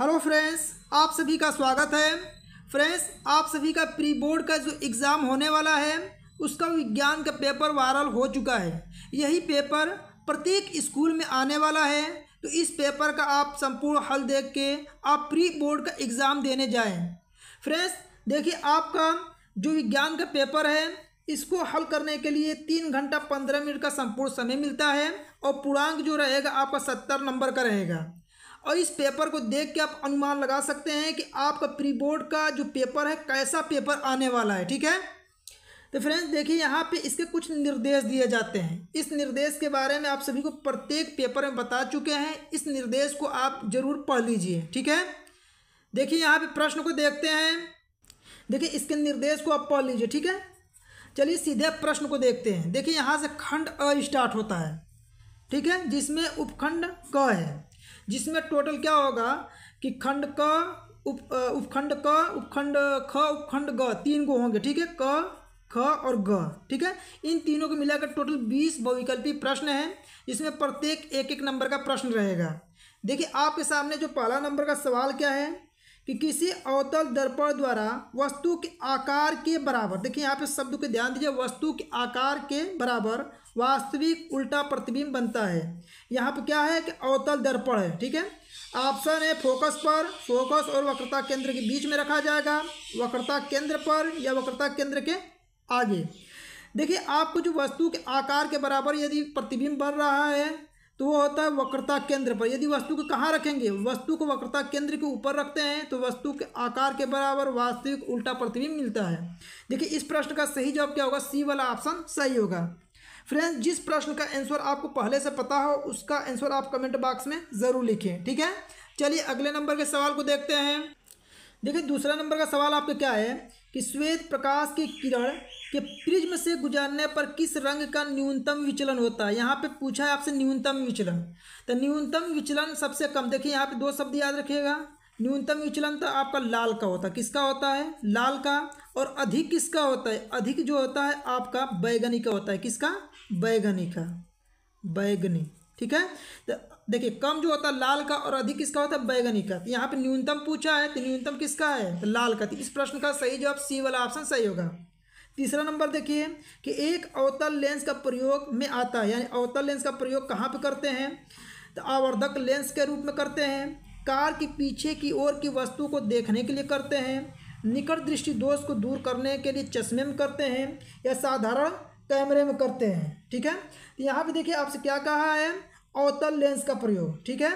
hello friends आप सभी का स्वागत है फ्रेंड्स आप सभी का प्री बोर्ड का जो एग्ज़ाम होने वाला है उसका विज्ञान का पेपर वायरल हो चुका है यही पेपर प्रत्येक स्कूल में आने वाला है तो इस पेपर का आप संपूर्ण हल देख के आप प्री बोर्ड का एग्ज़ाम देने जाएं फ्रेंड्स देखिए आपका जो विज्ञान का पेपर है इसको हल करने के लिए तीन घंटा पंद्रह मिनट का संपूर्ण समय मिलता है और पूर्णांक जो रहेगा आपका सत्तर नंबर का रहेगा और इस पेपर को देख के आप अनुमान लगा सकते हैं कि आपका प्री बोर्ड का जो पेपर है कैसा पेपर आने वाला है ठीक है तो फ्रेंड्स देखिए यहाँ पे इसके कुछ निर्देश दिए जाते हैं इस निर्देश के बारे में आप सभी को प्रत्येक पेपर में बता चुके हैं इस निर्देश को आप जरूर पढ़ लीजिए ठीक है देखिए यहाँ पे प्रश्न को देखते हैं देखिए इसके निर्देश को आप पढ़ लीजिए ठीक है चलिए सीधे प्रश्न को देखते हैं देखिए यहाँ से खंड अ स्टार्ट होता है ठीक है जिसमें उपखंड क है जिसमें टोटल क्या होगा कि खंड क उप उपखंड क उपखंड ख उपखंड ग तीन गो होंगे ठीक है क ख और ग ठीक है इन तीनों को मिलाकर टोटल बीस बहुविकल्पी प्रश्न हैं जिसमें प्रत्येक एक एक नंबर का प्रश्न रहेगा देखिए आपके सामने जो पहला नंबर का सवाल क्या है कि किसी अवतल दर्पण द्वारा वस्तु के आकार के बराबर देखिए यहाँ पे शब्द को ध्यान दीजिए वस्तु के आकार के बराबर वास्तविक उल्टा प्रतिबिंब बनता है यहाँ पे क्या है कि अवतल दर्पण है ठीक है ऑप्शन है फोकस पर फोकस और वक्रता केंद्र के बीच में रखा जाएगा वक्रता केंद्र पर या वक्रता केंद्र के आगे देखिए आपको जो वस्तु के आकार के बराबर यदि प्रतिबिंब बन रहा है तो वो होता है वक्रता केंद्र पर यदि वस्तु को कहाँ रखेंगे वस्तु को वक्रता केंद्र के ऊपर रखते हैं तो वस्तु के आकार के बराबर वास्तविक उल्टा प्रतिबिंब मिलता है देखिए इस प्रश्न का सही जवाब क्या होगा सी वाला ऑप्शन सही होगा फ्रेंड्स जिस प्रश्न का आंसर आपको पहले से पता हो उसका आंसर आप कमेंट बॉक्स में ज़रूर लिखें ठीक है चलिए अगले नंबर के सवाल को देखते हैं देखिए दूसरा नंबर का सवाल आपका क्या है कि श्वेत प्रकाश के किरण के प्रिज्म से गुजरने पर किस रंग का न्यूनतम विचलन होता है यहाँ पे पूछा है आपसे न्यूनतम विचलन तो न्यूनतम विचलन सबसे कम देखिए यहाँ पे दो शब्द याद रखिएगा न्यूनतम विचलन तो आपका लाल का होता है किसका होता है लाल का और अधिक किसका होता है अधिक जो होता है आपका बैगनी का होता है किसका बैगनी का बैगनी ठीक है तो देखिए कम जो होता है लाल का और अधिक किसका होता है बैगनी का तो यहाँ पे न्यूनतम पूछा है तो न्यूनतम किसका है तो लाल का तो इस प्रश्न का सही जवाब सी वाला ऑप्शन सही होगा तीसरा नंबर देखिए कि एक अवतल लेंस का प्रयोग में आता है यानी अवतल लेंस का प्रयोग कहाँ पर करते हैं तो आवर्धक लेंस के रूप में करते हैं कार के पीछे की ओर की वस्तु को देखने के लिए करते हैं निकट दृष्टि दोष को दूर करने के लिए चश्मे में करते हैं या साधारण कैमरे में करते हैं ठीक है तो यहाँ पे देखिए आपसे क्या कहा है अवतल लेंस का प्रयोग ठीक है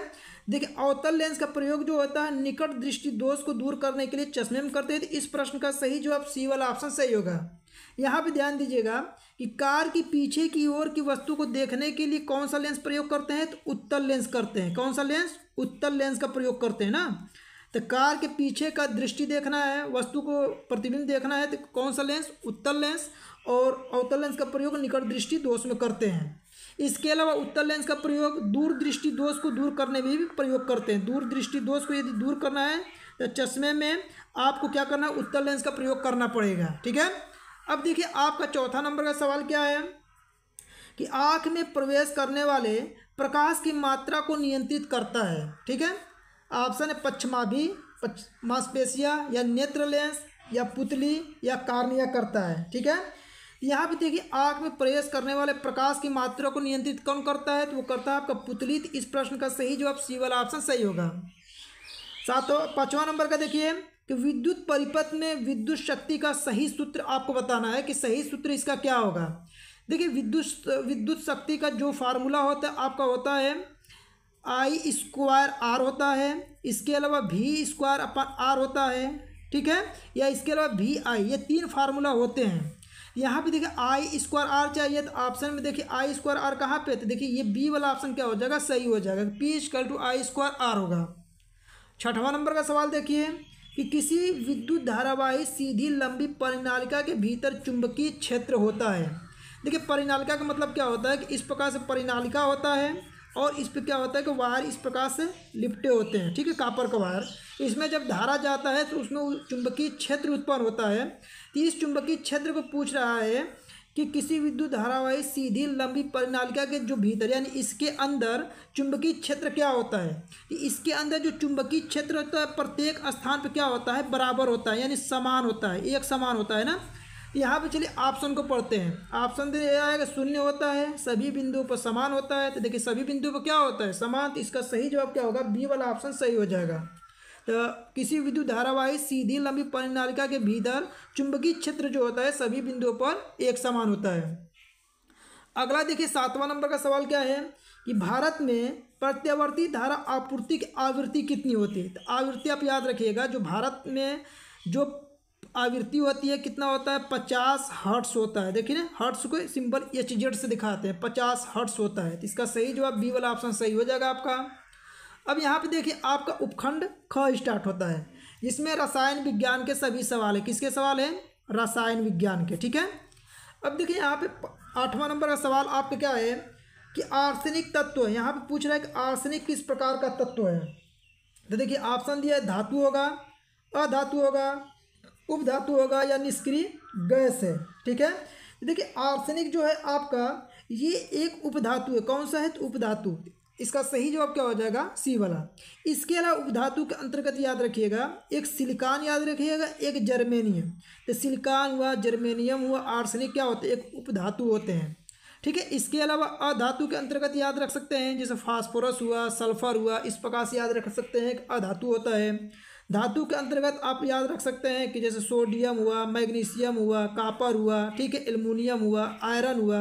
देखिए अवतल लेंस का प्रयोग जो होता है निकट दृष्टि दोष को दूर करने के लिए चश्मे में करते हैं तो इस प्रश्न का सही जवाब सी वाला ऑप्शन सही होगा यहाँ पे ध्यान दीजिएगा कि कार की पीछे की ओर की वस्तु को देखने के लिए कौन सा लेंस प्रयोग करते हैं तो उत्तर लेंस करते हैं कौन सा लेंस उत्तर लेंस का प्रयोग करते हैं ना तो कार के पीछे का दृष्टि देखना है वस्तु को प्रतिबिंब देखना है तो कौन सा लेंस उत्तर लेंस और अवतल लेंस का प्रयोग निकट दृष्टि दोष में करते हैं इसके अलावा उत्तर लेंस का प्रयोग दूरदृष्टि दोष को दूर करने में भी प्रयोग करते हैं दूरदृष्टि दोष को यदि दूर करना है तो चश्मे में आपको क्या करना है उत्तर लेंस का प्रयोग करना पड़ेगा ठीक है अब देखिए आपका चौथा नंबर का सवाल क्या है कि आँख में प्रवेश करने वाले प्रकाश की मात्रा को नियंत्रित करता है ठीक है ऑप्शन है पक्षमाभि पक्ष मांसपेशिया या नेत्र लेंस या पुतली या कार्निया करता है ठीक है यहाँ पे देखिए आँख में प्रवेश करने वाले प्रकाश की मात्रा को नियंत्रित कौन करता है तो वो करता है आपका पुतलित इस प्रश्न का सही जवाब सी वाला ऑप्शन सही होगा सातों पाँचवा नंबर का देखिए कि विद्युत परिपथ में विद्युत शक्ति का सही सूत्र आपको बताना है कि सही सूत्र इसका क्या होगा देखिए विद्युत विद्युत शक्ति का जो फार्मूला होता है आपका होता है आई स्क्वायर आर होता है इसके अलावा भी स्क्वायर अपन आर होता है ठीक है या इसके अलावा भी आई ये तीन फार्मूला होते हैं यहाँ पे देखिए आई स्क्वायर आर चाहिए तो ऑप्शन में देखिए आई स्क्वायर आर कहाँ पे तो देखिए ये बी वाला ऑप्शन क्या हो जाएगा सही हो जाएगा P equal to I square R होगा छठवां नंबर का सवाल देखिए कि किसी विद्युत धारावाही सीधी लंबी परिनालिका के भीतर चुंबकीय क्षेत्र होता है देखिए परिनालिका का मतलब क्या होता है कि इस प्रकार से परिनालिका होता है और इस पर क्या होता है कि वायर इस प्रकार से लिपटे होते हैं ठीक है कापर का वायर इसमें जब धारा जाता है तो उसमें चुंबकीय क्षेत्र उत्पन्न होता है तीस चुंबकीय क्षेत्र को पूछ रहा है कि किसी विद्युत धारावाही सीधी लंबी परिनालिका के जो भीतर यानी इसके अंदर चुंबकीय क्षेत्र क्या होता है कि तो इसके अंदर जो चुंबकीय क्षेत्र होता है प्रत्येक स्थान पर क्या होता है बराबर होता है यानी समान होता है एक समान होता है ना यहाँ पे चलिए ऑप्शन को पढ़ते हैं ऑप्शन दिया जाएगा शून्य होता है सभी बिंदुओं पर समान होता है तो देखिए सभी बिंदुओं पर क्या होता है समान तो इसका सही जवाब क्या होगा बी वाला ऑप्शन सही हो जाएगा तो किसी विद्युत धारावाही सीधी लंबी परिनालिका के भीतर चुंबकीय क्षेत्र जो होता है सभी बिंदुओं पर एक समान होता है अगला देखिए सातवां नंबर का सवाल क्या है कि भारत में प्रत्यावर्ती धारा आपूर्ति की आवृत्ति कितनी होती है तो आवृत्ति आप याद रखिएगा जो भारत में जो आवृत्ति होती है कितना होता है पचास हर्ट्स होता है देखिए ना हर्ट्स को सिंपल एच जेड से दिखाते हैं पचास हर्ट्स होता है तो इसका सही जवाब बी वाला ऑप्शन सही हो जाएगा आपका अब यहाँ पे देखिए आपका उपखंड ख स्टार्ट होता है इसमें रसायन विज्ञान के सभी सवाल है किसके सवाल हैं रसायन विज्ञान के ठीक है अब देखिए यहाँ पे आठवां नंबर का सवाल आपका क्या है कि आर्सेनिक तत्व है यहाँ पे पूछ रहा है कि आर्सेनिक किस प्रकार का तत्व है तो देखिए ऑप्शन दिया है धातु होगा अधातु होगा उपधातु होगा या निष्क्रिय गैस है ठीक है देखिए आर्सेनिक जो है आपका ये एक उपधातु है कौन सा है तो उपधातु इसका सही जवाब क्या हो जाएगा सी वाला इसके अलावा उपधातु के अंतर्गत याद रखिएगा एक सिलिकॉन याद रखिएगा एक जर्मेनियम तो सिलिकॉन हुआ जर्मेनियम हुआ आर्सनिक क्या होते हैं एक उपधातु होते हैं ठीक है इसके अलावा अधातु के अंतर्गत याद रख सकते हैं जैसे फास्फोरस हुआ सल्फर हुआ इस प्रकार से याद रख सकते हैं एक अधातु होता है धातु के अंतर्गत आप याद रख सकते हैं कि जैसे सोडियम हुआ मैग्नीशियम हुआ कापर हुआ ठीक है एलमोनियम हुआ आयरन हुआ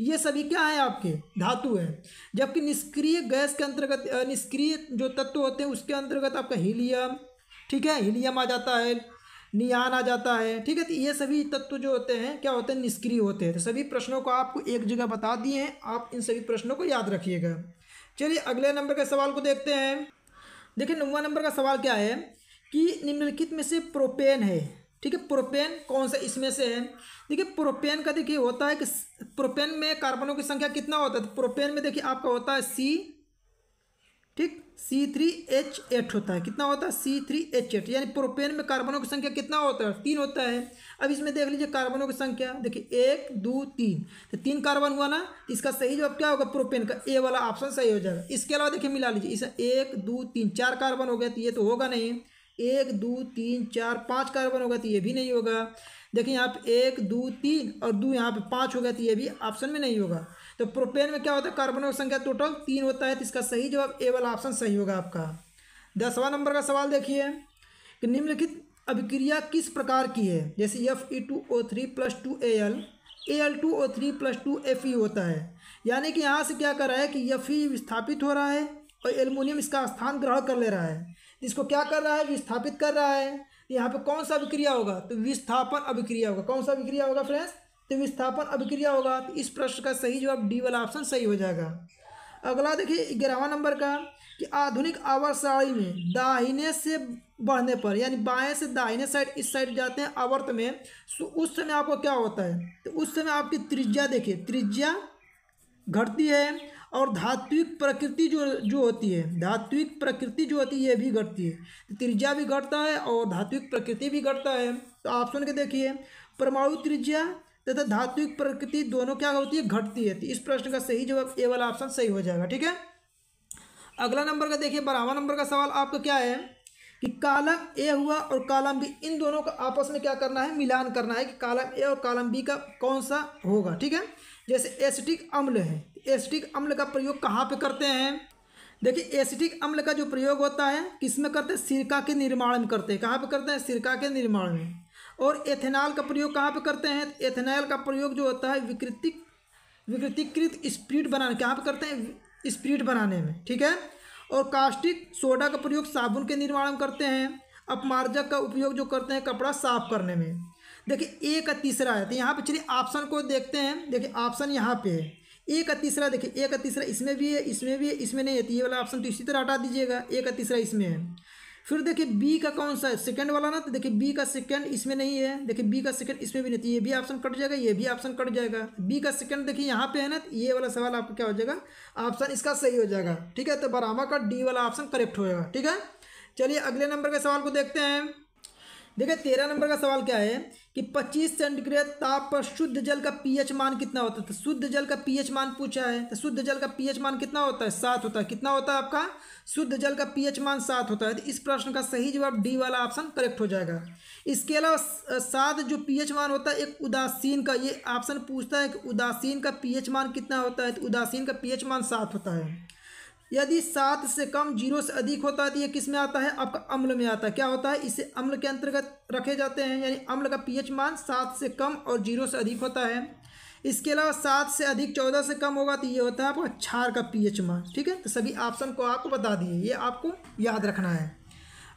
ये सभी क्या है आपके धातु है जबकि निष्क्रिय गैस के अंतर्गत निष्क्रिय जो तत्व होते हैं उसके अंतर्गत आपका हीलियम ठीक है हीलियम आ जाता है नियान आ जाता है ठीक है तो ये सभी तत्व जो होते हैं क्या होते हैं निष्क्रिय होते हैं तो सभी प्रश्नों को आपको एक जगह बता दिए हैं आप इन सभी प्रश्नों को याद रखिएगा चलिए अगले नंबर के सवाल को देखते हैं देखिए नौवा नंबर का सवाल क्या है कि निम्नलिखित में से प्रोपेन है ठीक है प्रोपेन कौन सा इसमें से है देखिए प्रोपेन का देखिए होता है कि प्रोपेन में कार्बनों की संख्या कितना होता है प्रोपेन तो में देखिए आपका होता है सी ठीक सी थ्री एच एट होता है कितना होता है सी थ्री एच एट यानी प्रोपेन में कार्बनों की संख्या कितना होता है तीन होता है अब इसमें देख लीजिए कार्बनों की संख्या देखिए एक दो तीन तो तीन कार्बन हुआ ना इसका सही जवाब क्या होगा प्रोपेन का ए वाला ऑप्शन सही हो जाएगा इसके अलावा देखिए मिला लीजिए इसे एक दो तीन चार कार्बन हो गया तो ये तो होगा नहीं एक दो तीन चार पाँच कार्बन होगा तो ये भी नहीं होगा देखिए यहाँ एक दो तीन और दो यहाँ पे पाँच होगा तो ये भी ऑप्शन में नहीं होगा तो प्रोपेन में क्या होता है कार्बनों की संख्या टोटल तीन होता है तो इसका सही जवाब ए वाला ऑप्शन सही होगा आपका दसवा नंबर का सवाल देखिए कि निम्नलिखित अभिक्रिया किस प्रकार की है जैसे F E two O three plus two A L A L two O three plus two F E होता है यानी कि यहाँ से क्या कर रहा है कि एफ ई विस्थापित हो रहा है और एलमिनियम इसका स्थान ग्रहण कर ले रहा है इसको क्या कर रहा है विस्थापित कर रहा है तो यहाँ पे कौन सा अभिक्रिया होगा तो विस्थापन अभिक्रिया होगा कौन सा अभिक्रिया होगा फ्रेंड्स तो विस्थापन अभिक्रिया होगा तो इस प्रश्न का सही जवाब डी वाला ऑप्शन सही हो जाएगा अगला देखिए ग्यारहवा नंबर का कि आधुनिक आवर्त सारणी में दाहिने से बढ़ने पर यानी बाएं से दाहिने साइड इस साइड जाते हैं आवर्त में तो उस समय आपको क्या होता है तो उस समय आपकी त्रिज्या देखिए त्रिज्या घटती है और धात्विक प्रकृति जो जो होती है धात्विक प्रकृति जो होती है ये भी घटती है तो त्रिज्या भी घटता है और धात्विक प्रकृति भी घटता है तो आप सुन के देखिए परमाणु त्रिज्या तथा धात्विक प्रकृति दोनों क्या होती है घटती है तो इस प्रश्न का सही जवाब ए वाला ऑप्शन सही हो जाएगा ठीक है अगला नंबर का देखिए बारहवा नंबर का सवाल आपका क्या है कि कालम ए हुआ और कालम बी इन दोनों का आपस में क्या करना है मिलान करना है कि कालम ए और कालम बी का कौन सा होगा ठीक है जैसे एसिटिक अम्ल है एसिटिक अम्ल का प्रयोग कहाँ पे करते हैं देखिए एसिटिक अम्ल का जो प्रयोग होता है किसमें करते हैं सिरका के निर्माण में करते हैं कहाँ पे करते हैं सिरका के निर्माण में और एथेनॉल का प्रयोग कहाँ पे करते हैं तो एथेनॉल का प्रयोग जो होता है विकृतिक विकृतिकृत स्प्रिट बनाने कहाँ पर करते हैं स्प्रिट बनाने में ठीक है और कास्टिक सोडा का प्रयोग साबुन के निर्माण में करते हैं अपमार्जक का उपयोग जो करते हैं कपड़ा साफ करने में देखिए ए का तीसरा है तो यहाँ पे चलिए ऑप्शन को देखते हैं देखिए ऑप्शन यहाँ पे है ए का तीसरा देखिए ए का तीसरा इसमें भी है इसमें भी है इसमें नहीं है तो ये वाला ऑप्शन तो इसी तरह हटा दीजिएगा ए का तीसरा इसमें है फिर देखिए बी का कौन सा है सेकेंड वाला ना तो देखिए बी का सेकेंड इसमें नहीं है देखिए बी का सेकेंड इसमें भी नहीं तो ये भी ऑप्शन कट जाएगा ये भी ऑप्शन कट जाएगा बी का सेकेंड देखिए यहाँ पे है ना तो ये वाला सवाल आपका क्या हो जाएगा ऑप्शन इसका सही हो जाएगा ठीक है तो बरामा का डी वाला ऑप्शन करेक्ट होगा ठीक है चलिए अगले नंबर के सवाल को देखते हैं देखिए तेरह नंबर का सवाल क्या है कि पच्चीस सेंटीग्रेड ताप पर शुद्ध जल का पीएच मान कितना होता है तो शुद्ध जल का पीएच मान पूछा है तो शुद्ध जल का पीएच मान कितना होता है सात होता है कितना होता है आपका शुद्ध जल का पीएच मान सात होता है तो इस प्रश्न का सही जवाब डी वाला ऑप्शन करेक्ट हो जाएगा इसके अलावा सात जो पीएच मान होता है एक उदासीन का ये ऑप्शन पूछता है कि उदासीन का पीएच मान कितना होता है तो उदासीन का पीएच मान सात होता है यदि सात से कम जीरो से अधिक होता है तो ये किस में आता है आपका अम्ल में आता है क्या होता है इसे अम्ल के अंतर्गत रखे जाते हैं यानी अम्ल का पीएच मान सात से कम और जीरो से अधिक होता है इसके अलावा सात से अधिक चौदह से कम होगा तो ये होता है आपका क्षार का पीएच मान ठीक है तो सभी ऑप्शन को आपको बता दिए ये आपको याद रखना है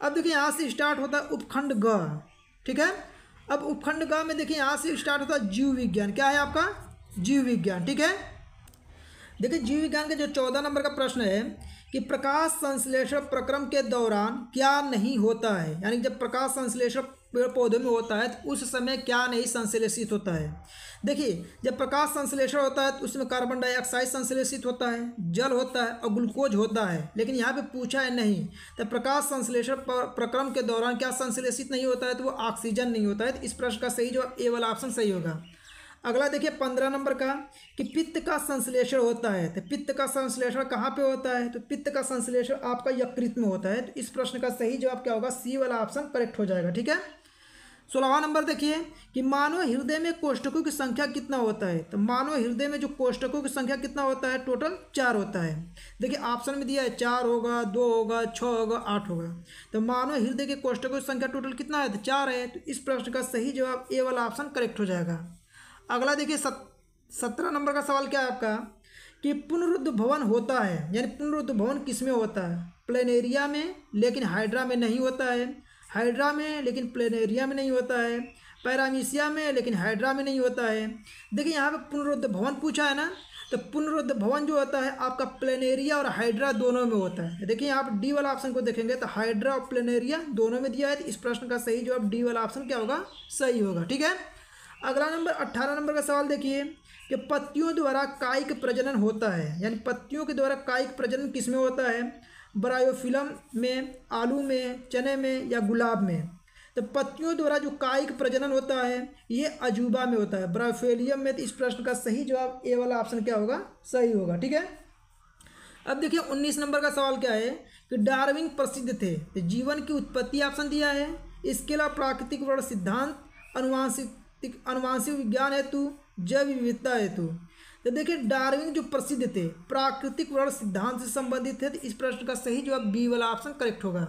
अब देखिए यहाँ से स्टार्ट होता है उपखंड ग ठीक है अब उपखंड ग में देखिए यहाँ से स्टार्ट होता है जीव विज्ञान क्या है आपका जीव विज्ञान ठीक है देखिए जीव विज्ञान के जो चौदह नंबर का प्रश्न है कि प्रकाश संश्लेषण प्रक्रम के दौरान क्या नहीं होता है यानी जब प्रकाश संश्लेषण पेड़ पौधों में होता है तो उस समय क्या नहीं संश्लेषित होता है देखिए जब प्रकाश संश्लेषण होता है तो उसमें कार्बन डाइऑक्साइड संश्लेषित होता है जल होता है और ग्लूकोज होता है लेकिन यहाँ पे पूछा है नहीं तो प्रकाश संश्लेषण प्रक्रम के दौरान क्या संश्लेषित नहीं होता है तो वो ऑक्सीजन नहीं होता है तो इस प्रश्न का सही जो ए वाला ऑप्शन सही होगा अगला देखिए पंद्रह नंबर का कि पित्त का संश्लेषण होता है तो पित्त का संश्लेषण कहाँ पे होता है तो पित्त का संश्लेषण आपका यकृत में होता है तो इस प्रश्न का सही जवाब क्या होगा सी वाला ऑप्शन करेक्ट हो जाएगा ठीक है सोलहवा नंबर देखिए कि मानव हृदय में कोष्टकों की संख्या कितना होता है तो मानव हृदय में जो कोष्टकों की संख्या कितना होता है टोटल चार होता है देखिए ऑप्शन में दिया है चार होगा दो होगा छः होगा आठ होगा तो मानव हृदय के कोष्टकों की संख्या टोटल कितना है तो चार है तो इस प्रश्न का सही जवाब ए वाला ऑप्शन करेक्ट हो जाएगा अगला देखिए सत सत्रह नंबर का सवाल क्या है आपका कि पुनरुद्ध भवन होता है यानी पुनरुद्ध भवन किस में होता है प्लेनेरिया में लेकिन हाइड्रा में नहीं होता है हाइड्रा में लेकिन प्लेनेरिया में नहीं होता है पैरामीसिया में लेकिन हाइड्रा में नहीं होता है देखिए यहाँ पर पुनरुद्ध भवन पूछा है ना तो पुनरुद्ध भवन जो होता है आपका प्लेनेरिया और हाइड्रा दोनों में होता है देखिए आप डी वाला ऑप्शन को देखेंगे तो हाइड्रा और प्लेनेरिया दोनों में दिया है तो इस प्रश्न का सही जवाब डी वाला ऑप्शन क्या होगा सही होगा ठीक है अगला नंबर अट्ठारह नंबर का सवाल देखिए कि पत्तियों द्वारा कायिक प्रजनन होता है यानी पत्तियों के द्वारा कायिक प्रजनन किस में होता है ब्रायोफिलम में आलू में चने में या गुलाब में तो पत्तियों द्वारा जो कायिक प्रजनन होता है ये अजूबा में होता है ब्रायोफेलियम में तो इस प्रश्न का सही जवाब ए वाला ऑप्शन क्या होगा सही होगा ठीक है अब देखिए उन्नीस नंबर का सवाल क्या है कि डार्विन प्रसिद्ध थे तो जीवन की उत्पत्ति ऑप्शन दिया है इसके अलावा प्राकृतिक वर्ण सिद्धांत अनुवांशिक अनुवांशिक विज्ञान हेतु जैव विविधता हेतु तो देखिए डार्विन जो प्रसिद्ध थे प्राकृतिक वर्ण सिद्धांत से संबंधित थे तो इस प्रश्न का सही जवाब बी वाला ऑप्शन करेक्ट होगा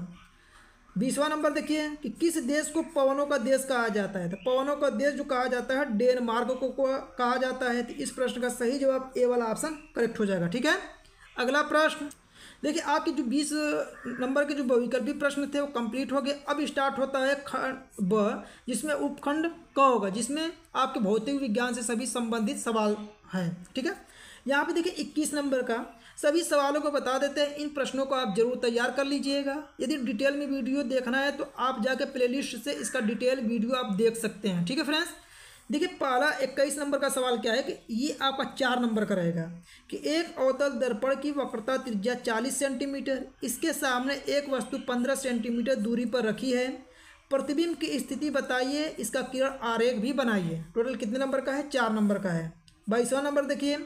बीसवा नंबर देखिए कि किस देश को पवनों का देश कहा जाता है तो पवनों का देश जो कहा जाता है डेनमार्क को, को कहा जाता है तो इस प्रश्न का सही जवाब ए वाला ऑप्शन करेक्ट हो जाएगा ठीक है अगला प्रश्न देखिए आपके जो बीस नंबर के जो बहुविकल्पी प्रश्न थे वो कंप्लीट हो गए अब स्टार्ट होता है खंड ब जिसमें उपखंड क होगा जिसमें आपके भौतिक विज्ञान से सभी संबंधित सवाल हैं ठीक है यहाँ पे देखिए इक्कीस नंबर का सभी सवालों को बता देते हैं इन प्रश्नों को आप जरूर तैयार कर लीजिएगा यदि डिटेल में वीडियो देखना है तो आप जाके प्ले से इसका डिटेल वीडियो आप देख सकते हैं ठीक है फ्रेंड्स देखिए पहला इक्कीस नंबर का सवाल क्या है कि ये आपका चार नंबर का रहेगा कि एक अवतल दर्पण की वक्रता त्रिज्या चालीस सेंटीमीटर इसके सामने एक वस्तु पंद्रह सेंटीमीटर दूरी पर रखी है प्रतिबिंब की स्थिति बताइए इसका किरण आरेख भी बनाइए टोटल कितने नंबर का है चार नंबर का है बाईसवा नंबर देखिए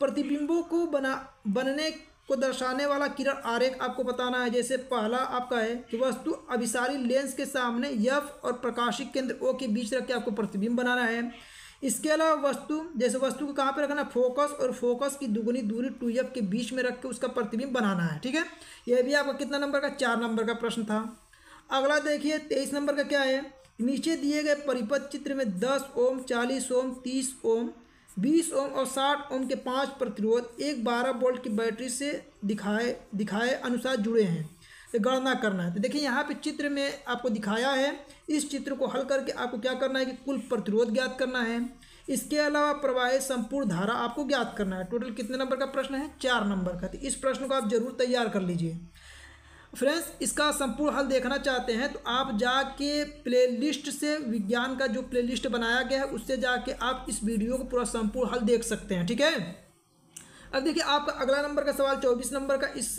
प्रतिबिंबों को बना बनने को दर्शाने वाला किरण आरेख आपको बताना है जैसे पहला आपका है कि वस्तु अभिसारी लेंस के सामने यफ और प्रकाशिक केंद्र ओ के बीच रख के आपको प्रतिबिंब बनाना है इसके अलावा वस्तु जैसे वस्तु को कहाँ पर रखना फोकस और फोकस की दुगुनी दूरी टू यफ के बीच में रख के उसका प्रतिबिंब बनाना है ठीक है यह भी आपका कितना नंबर का चार नंबर का प्रश्न था अगला देखिए तेईस नंबर का क्या है नीचे दिए गए परिपथ चित्र में दस ओम चालीस ओम तीस ओम बीस ओम और साठ ओम के पांच प्रतिरोध एक बारह वोल्ट की बैटरी से दिखाए दिखाए अनुसार जुड़े हैं तो गणना करना है तो देखिए यहाँ पे चित्र में आपको दिखाया है इस चित्र को हल करके आपको क्या करना है कि कुल प्रतिरोध ज्ञात करना है इसके अलावा प्रवाहित संपूर्ण धारा आपको ज्ञात करना है टोटल कितने नंबर का प्रश्न है चार नंबर का तो इस प्रश्न को आप जरूर तैयार कर लीजिए फ्रेंड्स इसका संपूर्ण हल देखना चाहते हैं तो आप जाके प्लेलिस्ट से विज्ञान का जो प्लेलिस्ट बनाया गया है उससे जाके आप इस वीडियो को पूरा संपूर्ण हल देख सकते हैं ठीक है अब देखिए आपका अगला नंबर का सवाल चौबीस नंबर का इस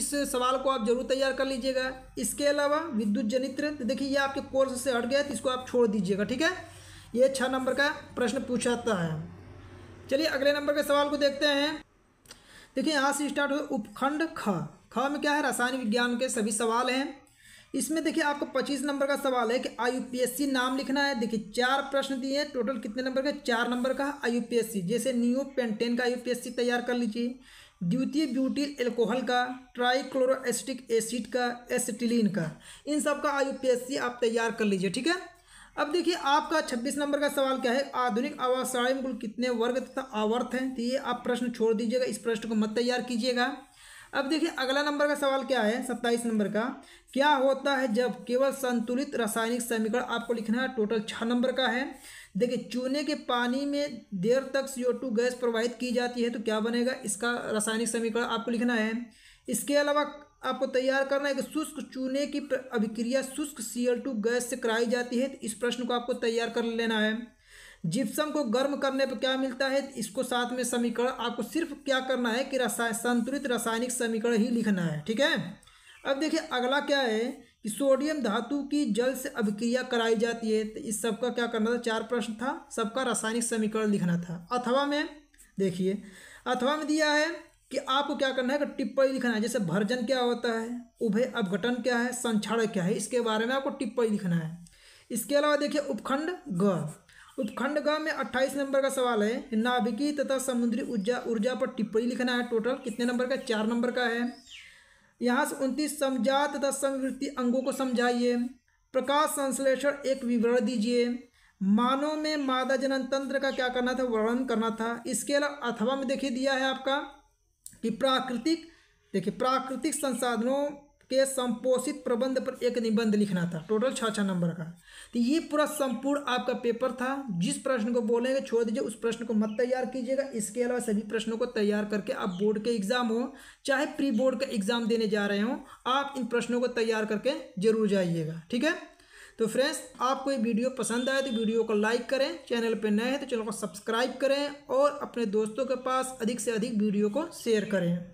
इस सवाल को आप जरूर तैयार कर लीजिएगा इसके अलावा विद्युत जनित्र तो देखिए ये आपके कोर्स से हट गया तो इसको आप छोड़ दीजिएगा ठीक है ये छः नंबर का प्रश्न पूछाता है चलिए अगले नंबर के सवाल को देखते हैं देखिए यहाँ से स्टार्ट हुए उपखंड ख ख में क्या है रसायन विज्ञान के सभी सवाल हैं इसमें देखिए आपको पच्चीस नंबर का सवाल है कि आईयूपीएससी नाम लिखना है देखिए चार प्रश्न दिए हैं टोटल कितने नंबर का चार नंबर का आईयूपीएससी जैसे न्यू पेंटेन का आईयूपीएससी तैयार कर लीजिए द्वितीय ब्यूटी एल्कोहल का ट्राईक्लोरोस्टिक एसिड का एसिटिलीन का इन सब का आईयूपीएससी आप तैयार कर लीजिए ठीक है अब देखिए आपका छब्बीस नंबर का सवाल क्या है आधुनिक आवासाय में कुल कितने वर्ग तथा आवर्त हैं तो ये आप प्रश्न छोड़ दीजिएगा इस प्रश्न को मत तैयार कीजिएगा अब देखिए अगला नंबर का सवाल क्या है सत्ताईस नंबर का क्या होता है जब केवल संतुलित रासायनिक समीकरण आपको लिखना है टोटल छः नंबर का है देखिए चूने के पानी में देर तक सी गैस प्रवाहित की जाती है तो क्या बनेगा इसका रासायनिक समीकरण आपको लिखना है इसके अलावा आपको तैयार करना है कि शुष्क चूने की अभिक्रिया शुष्क सी गैस से कराई जाती है तो इस प्रश्न को आपको तैयार कर लेना है जिप्सम को गर्म करने पर क्या मिलता है इसको साथ में समीकरण आपको सिर्फ क्या करना है कि रसायन संतुलित रासायनिक समीकरण ही लिखना है ठीक है अब देखिए अगला क्या है कि सोडियम धातु की जल से अभिक्रिया कराई जाती है तो इस सबका क्या करना था चार प्रश्न था सबका रासायनिक समीकरण लिखना था अथवा में देखिए अथवा में दिया है कि आपको क्या करना है कि टिप्पणी लिखना है जैसे भर्जन क्या होता है उभय अवघटन क्या है संक्षारण क्या है इसके बारे में आपको टिप्पणी लिखना है इसके अलावा देखिए उपखंड ग उपखंड ग में अट्ठाईस नंबर का सवाल है नाभिकी तथा समुद्री ऊर्जा ऊर्जा पर टिप्पणी लिखना है टोटल कितने नंबर का चार नंबर का है यहाँ से उनतीस समझात तथा समवृत्ति अंगों को समझाइए प्रकाश संश्लेषण एक विवरण दीजिए मानव में मादा जनन तंत्र का क्या करना था वर्णन करना था इसके अलावा अथवा में देखिए दिया है आपका कि प्राकृतिक देखिए प्राकृतिक संसाधनों के संपोषित प्रबंध पर एक निबंध लिखना था टोटल छः छः नंबर का तो ये पूरा संपूर्ण आपका पेपर था जिस प्रश्न को बोलेंगे छोड़ दीजिए उस प्रश्न को मत तैयार कीजिएगा इसके अलावा सभी प्रश्नों को तैयार करके आप बोर्ड के एग्ज़ाम हो चाहे प्री बोर्ड का एग्ज़ाम देने जा रहे हो आप इन प्रश्नों को तैयार करके जरूर जाइएगा ठीक है तो फ्रेंड्स आपको ये वीडियो पसंद आए तो वीडियो को लाइक करें चैनल पर नए हैं तो चैनल को सब्सक्राइब करें और अपने दोस्तों के पास अधिक से अधिक वीडियो को शेयर करें